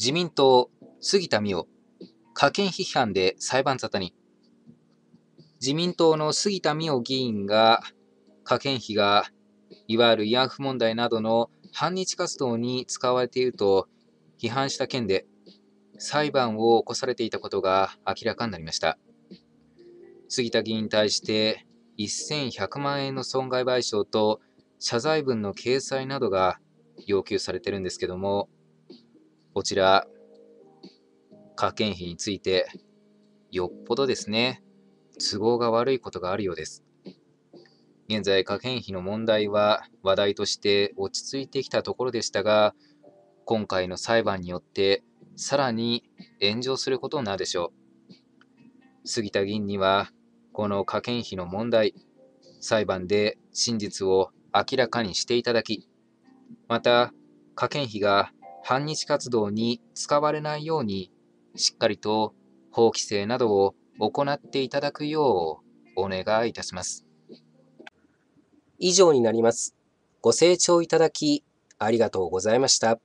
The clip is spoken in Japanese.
自民党、杉田水脈、科権批判で裁判沙汰に。自民党の杉田水脈議員が、可権費が、いわゆる慰安婦問題などの反日活動に使われていると批判した件で、裁判を起こされていたことが明らかになりました。杉田議員に対して、1100万円の損害賠償と謝罪文の掲載などが要求されてるんですけども、こちら、科研費について、よっぽどですね、都合が悪いことがあるようです。現在、科研費の問題は話題として落ち着いてきたところでしたが、今回の裁判によってさらに炎上することになるでしょう。杉田議員には、この科研費の問題、裁判で真実を明らかにしていただき、また、科研費が反日活動に使われないように、しっかりと法規制などを行っていただくようお願いいたします。以上になります。ご清聴いただき、ありがとうございました。